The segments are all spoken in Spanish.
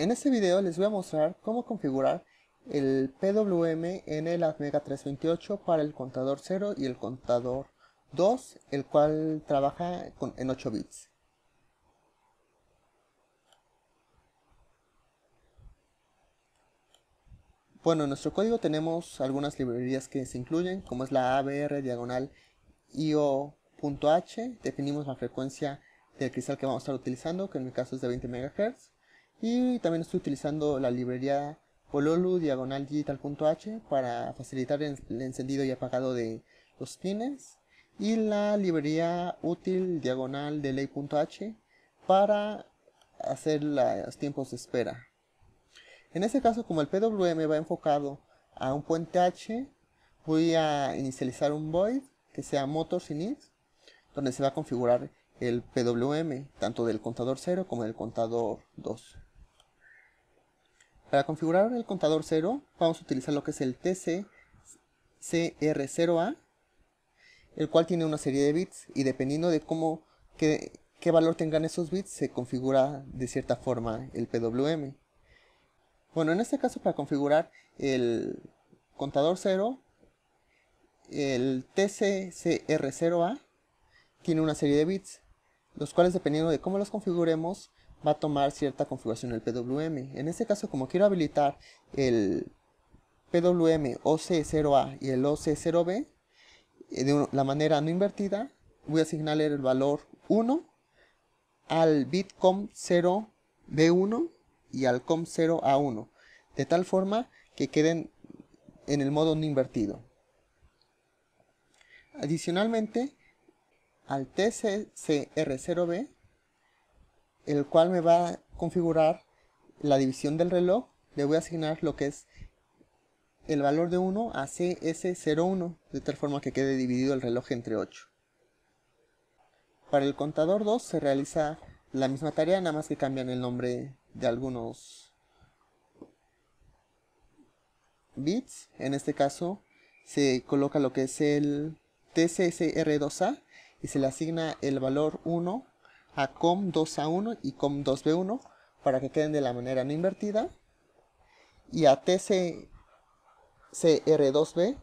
En este video les voy a mostrar cómo configurar el PWM en el Atmega 328 para el contador 0 y el contador 2, el cual trabaja en 8 bits. Bueno, en nuestro código tenemos algunas librerías que se incluyen, como es la ABR diagonal IO.h, definimos la frecuencia del cristal que vamos a estar utilizando, que en mi caso es de 20 MHz. Y también estoy utilizando la librería pololu diagonal digital.h para facilitar el encendido y apagado de los pines. Y la librería útil diagonal delay.h para hacer los tiempos de espera. En este caso, como el PWM va enfocado a un puente H, voy a inicializar un void que sea motor init, donde se va a configurar el PWM, tanto del contador 0 como del contador 2. Para configurar el contador 0 vamos a utilizar lo que es el TCCR0A, el cual tiene una serie de bits y dependiendo de cómo qué, qué valor tengan esos bits se configura de cierta forma el PWM. Bueno, en este caso para configurar el contador 0, el TCCR0A tiene una serie de bits, los cuales dependiendo de cómo los configuremos va a tomar cierta configuración el PWM. En este caso, como quiero habilitar el PWM OC0A y el OC0B, eh, de la manera no invertida, voy a asignarle el valor 1 al bit COM0B1 y al COM0A1, de tal forma que queden en el modo no invertido. Adicionalmente, al TCCR0B el cual me va a configurar la división del reloj. Le voy a asignar lo que es el valor de 1 a CS01, de tal forma que quede dividido el reloj entre 8. Para el contador 2 se realiza la misma tarea, nada más que cambian el nombre de algunos bits. En este caso se coloca lo que es el TCSR2A y se le asigna el valor 1 a COM2A1 y COM2B1 para que queden de la manera no invertida y a TCR2B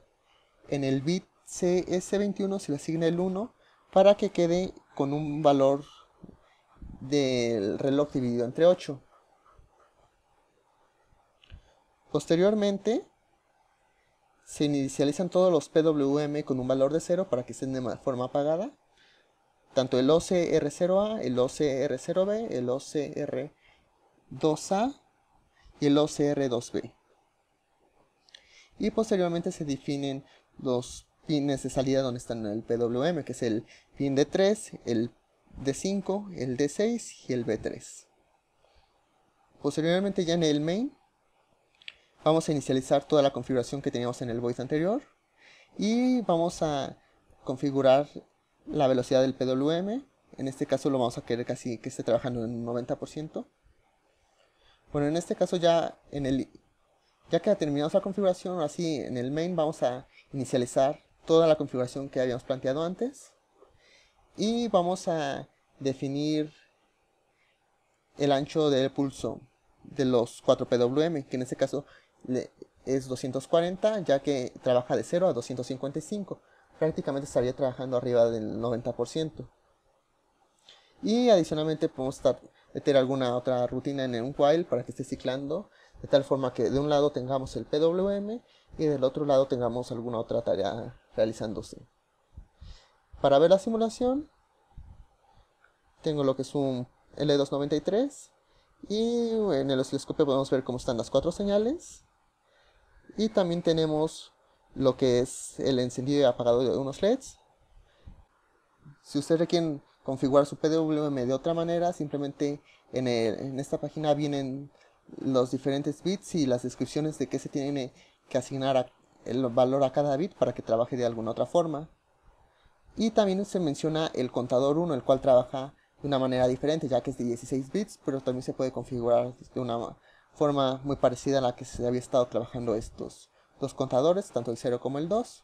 en el bit CS21 se le asigna el 1 para que quede con un valor del reloj dividido entre 8. Posteriormente se inicializan todos los PWM con un valor de 0 para que estén de forma apagada tanto el OCR0A, el OCR0B, el OCR2A y el OCR2B. Y posteriormente se definen los pines de salida donde están el PWM, que es el pin D3, el D5, el D6 y el B3. Posteriormente ya en el main vamos a inicializar toda la configuración que teníamos en el voice anterior y vamos a configurar la velocidad del PWM. En este caso lo vamos a querer casi que esté trabajando en un 90%. Bueno, en este caso ya en el ya que terminamos la configuración, así en el main vamos a inicializar toda la configuración que habíamos planteado antes y vamos a definir el ancho del pulso de los 4 PWM, que en este caso es 240, ya que trabaja de 0 a 255 prácticamente estaría trabajando arriba del 90%. Y adicionalmente podemos meter alguna otra rutina en un while para que esté ciclando, de tal forma que de un lado tengamos el PWM y del otro lado tengamos alguna otra tarea realizándose. Para ver la simulación, tengo lo que es un L293 y en el osciloscopio podemos ver cómo están las cuatro señales. Y también tenemos lo que es el encendido y apagado de unos LEDs. Si usted requiere configurar su PWM de otra manera, simplemente en, esta página vienen los diferentes bits y las descripciones de qué se tiene que asignar el valor a cada bit para que trabaje de alguna otra forma. Y también se menciona el contador 1, el cual trabaja de una manera diferente, ya que es de 16 bits, pero también se puede configurar de una forma muy parecida a la que se había estado trabajando estos dos contadores, tanto el 0 como el 2.